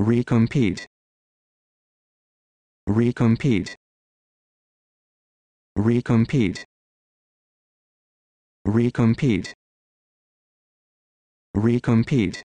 recompete recompete recompete recompete recompete